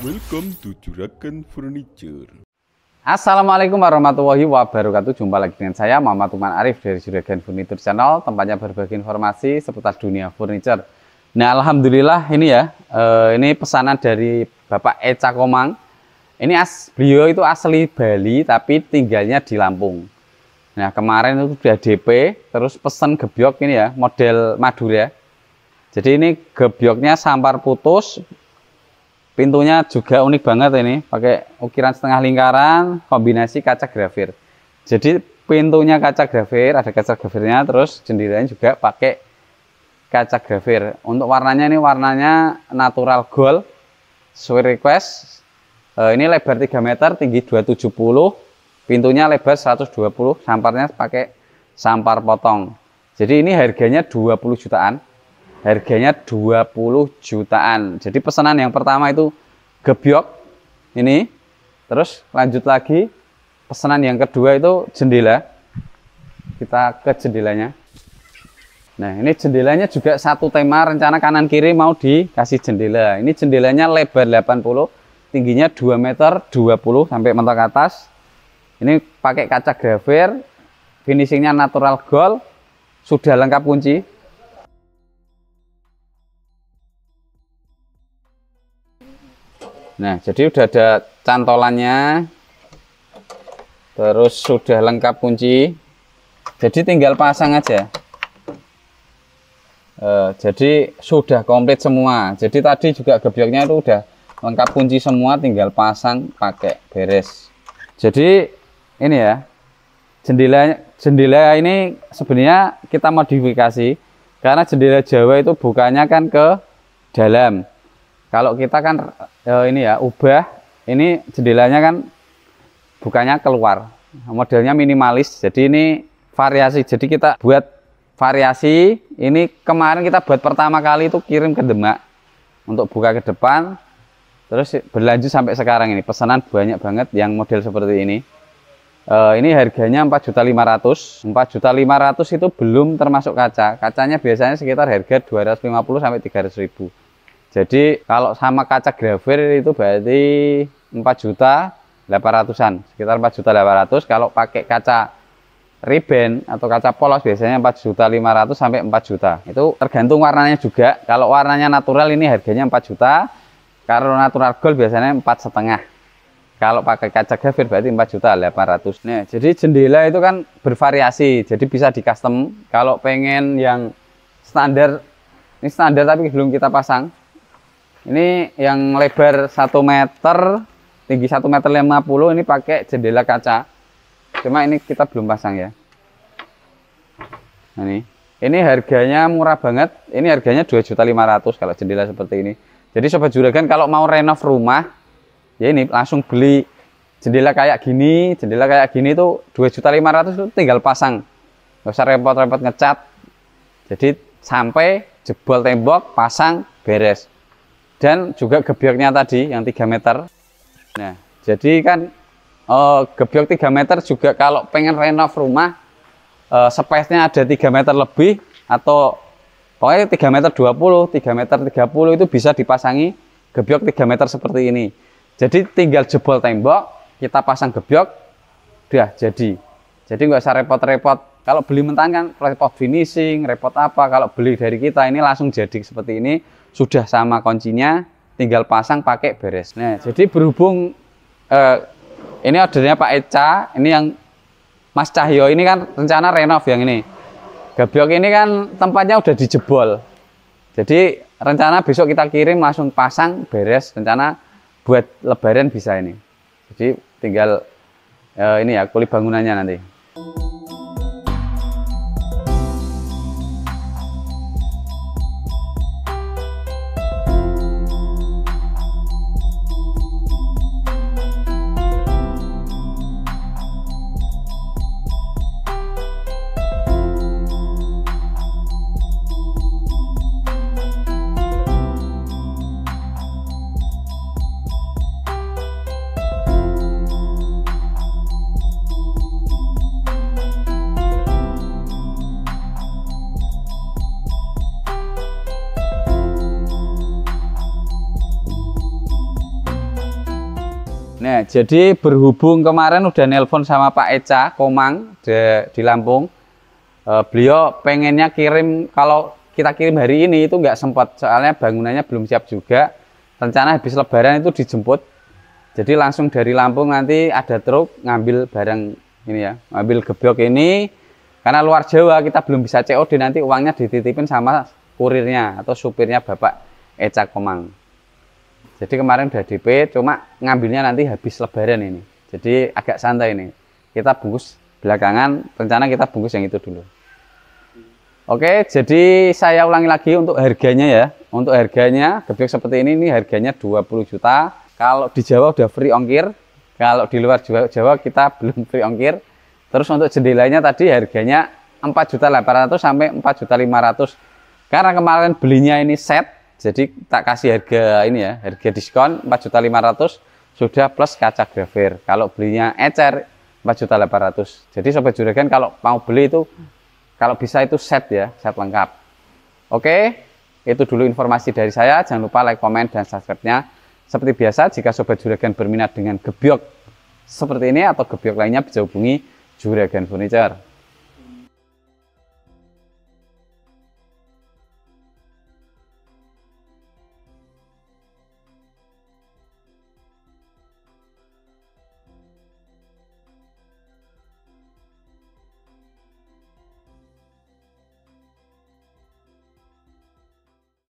Welcome to Juragan Furniture. Assalamualaikum warahmatullahi wabarakatuh. Jumpa lagi dengan saya Muhammad Tuman Arif dari Juragan Furniture Channel, tempatnya berbagi informasi seputar dunia furniture. Nah, alhamdulillah ini ya, eh, ini pesanan dari Bapak Eca Komang. Ini as, beliau itu asli Bali tapi tinggalnya di Lampung. Nah, kemarin itu sudah DP, terus pesan gebyok ini ya, model Madura. Ya. Jadi ini gebyoknya sampar putus, Pintunya juga unik banget ini, pakai ukiran setengah lingkaran, kombinasi kaca grafir. Jadi pintunya kaca grafir, ada kaca grafirnya, terus jendelanya juga pakai kaca grafir. Untuk warnanya ini warnanya natural gold, sesuai request. Eh, ini lebar 3 meter, tinggi 270, pintunya lebar 120, samparnya pakai sampar potong. Jadi ini harganya 20 jutaan, harganya 20 jutaan. Jadi pesanan yang pertama itu gebyok ini. Terus lanjut lagi pesanan yang kedua itu jendela. Kita ke jendelanya. Nah, ini jendelanya juga satu tema rencana kanan kiri mau dikasih jendela. Ini jendelanya lebar 80, tingginya 2 meter 20 sampai mentok atas. Ini pakai kaca grafir, finishingnya natural gold, sudah lengkap kunci, Nah, jadi udah ada cantolannya. Terus sudah lengkap kunci. Jadi tinggal pasang aja. E, jadi sudah komplit semua. Jadi tadi juga gebyoknya itu udah lengkap kunci semua, tinggal pasang pakai beres. Jadi ini ya. Jendela jendela ini sebenarnya kita modifikasi karena jendela Jawa itu bukanya kan ke dalam kalau kita kan e, ini ya ubah, ini jendelanya kan bukannya keluar. Modelnya minimalis. Jadi ini variasi. Jadi kita buat variasi. Ini kemarin kita buat pertama kali itu kirim ke Demak untuk buka ke depan. Terus berlanjut sampai sekarang ini. Pesanan banyak banget yang model seperti ini. E, ini harganya 4.500. 4.500 itu belum termasuk kaca. Kacanya biasanya sekitar harga 250 sampai 300 ribu. Jadi kalau sama kaca grafir itu berarti 4 juta 800-an, sekitar 4 juta 800. Kalau pakai kaca riben atau kaca polos biasanya 4 juta 500 sampai 4 juta. Itu tergantung warnanya juga. Kalau warnanya natural ini harganya 4 juta. Kalau natural gold biasanya 4 setengah. Kalau pakai kaca grafir berarti 4 juta 800. Nah, jadi jendela itu kan bervariasi. Jadi bisa di custom. Kalau pengen yang standar ini standar tapi belum kita pasang ini yang lebar 1 meter, tinggi 1 meter 50 ini pakai jendela kaca. Cuma ini kita belum pasang ya. Nah, ini. Ini harganya murah banget. Ini harganya 2.500 kalau jendela seperti ini. Jadi sobat juragan kalau mau renov rumah, ya ini langsung beli jendela kayak gini, jendela kayak gini tuh 2.500 itu tinggal pasang. Gak usah repot-repot ngecat. Jadi sampai jebol tembok, pasang, beres dan juga gebyoknya tadi yang 3 meter nah jadi kan uh, eh, gebyok 3 meter juga kalau pengen renov rumah uh, space-nya ada 3 meter lebih atau pokoknya 3 meter 20, 3 meter 30 itu bisa dipasangi gebyok 3 meter seperti ini jadi tinggal jebol tembok kita pasang gebyok udah jadi jadi nggak usah repot-repot kalau beli mentahan kan repot finishing, repot apa. Kalau beli dari kita ini langsung jadi seperti ini, sudah sama kuncinya, tinggal pasang pakai beres. Nah, jadi berhubung eh, ini ordernya Pak Eca, ini yang Mas Cahyo ini kan rencana renov yang ini. Gabiok ini kan tempatnya udah dijebol. Jadi rencana besok kita kirim langsung pasang beres rencana buat lebaran bisa ini. Jadi tinggal eh, ini ya kulit bangunannya nanti. Nah, jadi berhubung kemarin udah nelpon sama Pak Eca Komang de, di Lampung. E, beliau pengennya kirim kalau kita kirim hari ini itu nggak sempat soalnya bangunannya belum siap juga. Rencana habis lebaran itu dijemput. Jadi langsung dari Lampung nanti ada truk ngambil barang ini ya, ngambil gebyok ini karena luar Jawa kita belum bisa COD nanti uangnya dititipin sama kurirnya atau supirnya Bapak Eca Komang. Jadi kemarin udah DP, cuma ngambilnya nanti habis lebaran ini. Jadi agak santai ini. Kita bungkus belakangan, rencana kita bungkus yang itu dulu. Oke, jadi saya ulangi lagi untuk harganya ya. Untuk harganya, gebyok seperti ini, ini harganya 20 juta. Kalau di Jawa udah free ongkir, kalau di luar Jawa, Jawa kita belum free ongkir. Terus untuk jendelanya tadi harganya 4.800 sampai 4.500. Karena kemarin belinya ini set, jadi tak kasih harga ini ya, harga diskon 4.500 sudah plus kaca grafir. Kalau belinya ecer 4.800. Jadi sobat juragan kalau mau beli itu kalau bisa itu set ya, set lengkap. Oke, itu dulu informasi dari saya. Jangan lupa like, komen dan subscribe-nya. Seperti biasa, jika sobat juragan berminat dengan gebyok seperti ini atau gebyok lainnya bisa hubungi Juragan Furniture.